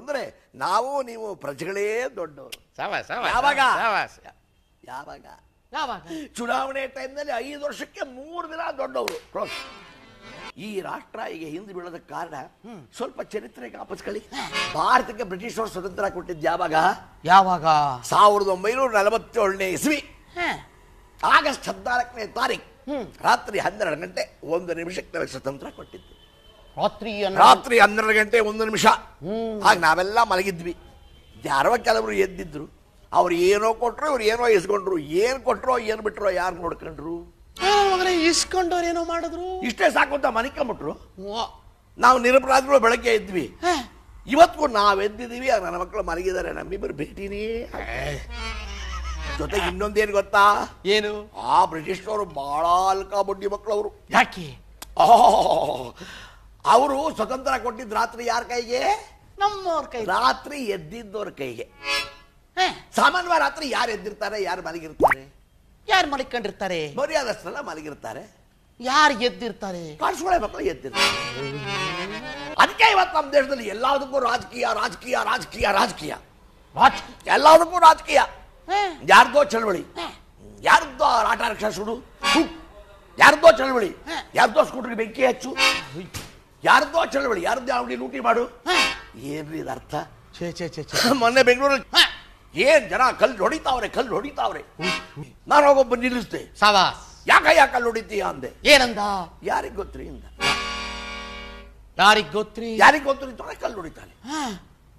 ಅಂದ್ರೆ ನಾವು ನೀವು ಪ್ರಜೆಗಳೇ ದೊಡ್ಡವರು ಯಾವಾಗ ಯಾವಾಗ ಚುನಾವಣೆ ಟೈಮ್ನಲ್ಲಿ ಐದು ವರ್ಷಕ್ಕೆ ಮೂರು ದಿನ ದೊಡ್ಡವರು ಈ ರಾಷ್ಟ್ರ ಈಗ ಹಿಂದೆ ಬೀಳೋದಕ್ಕೆ ಕಾರಣ ಸ್ವಲ್ಪ ಚರಿತ್ರೆ ಜ್ಞಾಪಿಸ್ಕೊಳ್ಳಿ ಭಾರತಕ್ಕೆ ಬ್ರಿಟಿಷರು ಸ್ವತಂತ್ರ ಕೊಟ್ಟಿದ್ದು ಯಾವಾಗ ಯಾವಾಗ ಸಾವಿರದ ಒಂಬೈನೂರ ನಲವತ್ತೇಳನೇ ಇಸ್ವಿ ಆಗಸ್ಟ್ ಹದಿನಾಲ್ಕನೇ ತಾರೀಕು ರಾತ್ರಿ ಹನ್ನೆರಡು ಗಂಟೆ ಒಂದು ನಿಮಿಷಕ್ಕೆ ಸ್ವತಂತ್ರ ಕೊಟ್ಟಿದ್ದು ರಾತ್ರಿ ರಾತ್ರಿ ಹನ್ನೆರಡು ಗಂಟೆ ಒಂದು ನಿಮಿಷ ಹಾಗೆ ನಾವೆಲ್ಲ ಮಲಗಿದ್ವಿ ಯಾರೋ ಕೆಲವರು ಎದ್ದಿದ್ರು ಅವ್ರು ಏನೋ ಕೊಟ್ಟರು ಇವ್ರು ಏನೋ ಇಸ್ಕೊಂಡ್ರು ಏನು ಕೊಟ್ರೋ ಏನು ಬಿಟ್ರೋ ಯಾರು ನೋಡ್ಕೊಂಡ್ರು ಇಸ್ಕೊಂಡವ್ರು ಏನೋ ಮಾಡಿದ್ರು ಇಷ್ಟೇ ಸಾಕು ಅಂತ ಮನಿಕೊಂಬಿಟ್ರು ನಾವು ನಿರಪರಾಧಿಗಳು ಬೆಳಗ್ಗೆ ಇದ್ವಿ ಇವತ್ತು ನಾವು ಎದ್ದಿದ್ದೀವಿ ನನ್ನ ಮಕ್ಕಳು ಮಲಗಿದ್ದಾರೆ ನಮ್ಮಿಬ್ಬರು ಭೇಟಿನಿ ಜೊತೆಗೆ ಇನ್ನೊಂದೇನು ಗೊತ್ತಾ ಏನು ಆ ಬ್ರಿಟಿಷ್ನವರು ಬಹಳ ಅಲ್ಕಾ ಬುಡ್ಡಿ ಮಕ್ಕಳು ಅವರು ಯಾಕೆ ಅವರು ಸ್ವತಂತ್ರ ಕೊಟ್ಟಿದ್ದು ರಾತ್ರಿ ಯಾರ ಕೈಗೆ ನಮ್ಮವ್ರ ಕೈ ರಾತ್ರಿ ಎದ್ದಿದ್ದವ್ರ ಕೈಗೆ ಸಾಮಾನ್ಯವಾಗಿ ರಾತ್ರಿ ಯಾರು ಎದ್ದಿರ್ತಾರೆ ಯಾರು ಮಲಗಿರ್ತಾರೆ ಯಾರು ಮಲಿಕೊಂಡಿರ್ತಾರೆ ಮರ್ಯಾದಷ್ಟೆಲ್ಲ ಮಲಗಿರ್ತಾರೆ ಯಾರು ಎದ್ದಿರ್ತಾರೆ ಕಾಣಿಸ್ಕೊಳ್ಳೆ ಮಕ್ಕಳು ಎದ್ದಿರ್ತಾರೆ ಅದಕ್ಕೆ ಇವತ್ತು ನಮ್ಮ ದೇಶದಲ್ಲಿ ಎಲ್ಲದಕ್ಕೂ ರಾಜಕೀಯ ರಾಜಕೀಯ ರಾಜಕೀಯ ರಾಜಕೀಯ ಎಲ್ಲದಕ್ಕೂ ರಾಜಕೀಯ ಯಾರ್ದೋ ಚಳವಳಿ ಯಾರ್ದೋ ಆಟ ರಕ್ಷಾ ಸುಡು ಯಾರ್ದೋ ಚಳವಳಿ ಯಾರ್ದೋ ಸ್ಕೂಟ್ರಿಗೆ ಬೆಂಕಿ ಹಚ್ಚು ಯಾರ್ದೋ ಚಳವಳಿ ಯಾರ್ದೋ ಅಂಗಡಿ ಲೂಟಿ ಮಾಡು ಏನ್ರಿ ಇದು ಅರ್ಥ ಛೇ ಛೇ ಛೇ ಛೇ ಮೊನ್ನೆ ಬೆಂಗಳೂರಲ್ಲಿ ಏನ್ ಜನ ಕಲ್ಲು ಹೊಡಿತಾವ್ರೆ ಕಲ್ಲು ಹೊಡಿತಾವ್ರೆ ನಾನು ಹೋಗೊಬ್ಬ ನಿಲ್ಲಿಸ್ದೆ ಯಾಕ ಯಾಕಯ್ಯ ಕಲ್ಲು ಹೊಡಿತೀಯ ಅಂದೆ ಏನಂದ ಯಾರಿಗ್ ಗೊತ್ತ್ರಿ ಅಂದ ಯಾರಿಗ್ ಗೊತ್ತ್ರಿ ಯಾರಿಗ್ ಗೊತ್ತ್ರಿ ತೊಡೆ ಕಲ್ಲು ಹೊಡಿತಾನೆ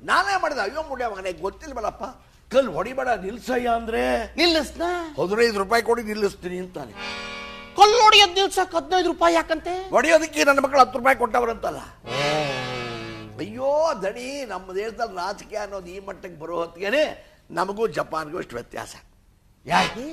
ನಾನೇ ಮಾಡಿದೆ ಅಯ್ಯೋ ಮುಡಿಯ ಮಗನೇ ಗೊತ್ತಿಲ್ವಲ್ಲಪ್ಪ ಕಲ್ಲು ಹೊಡಿಬೇಡ ನಿಲ್ಸಯ್ಯ ಅಂದ್ರೆ ನಿಲ್ಲಿಸ್ನಾ ಹದಿನೈದು ರೂಪಾಯಿ ಕೊಡಿ ನಿಲ್ಲಿಸ್ತೀನಿ ಅಂತಾನೆ ಹೊಡೆಯೋದ್ ನಿಲ್ಸಕ್ ಹದಿನೈದು ರೂಪಾಯಿ ಯಾಕಂತೆ ಹೊಡೆಯೋದಕ್ಕೆ ನನ್ನ ಮಕ್ಕಳು ಹತ್ತು ರೂಪಾಯಿ ಕೊಟ್ಟವರಂತಲ್ಲ ಅಯ್ಯೋ ದಣಿ ನಮ್ಮ ದೇಶದಲ್ಲಿ ರಾಜಕೀಯ ಅನ್ನೋದು ಈ ಮಟ್ಟಕ್ಕೆ ಬರೋ ಹೊತ್ತಿಗೆ ನಮಗೂ ಜಪಾನ್ಗೂ ಇಷ್ಟು ವ್ಯತ್ಯಾಸ ಯಾಕೆ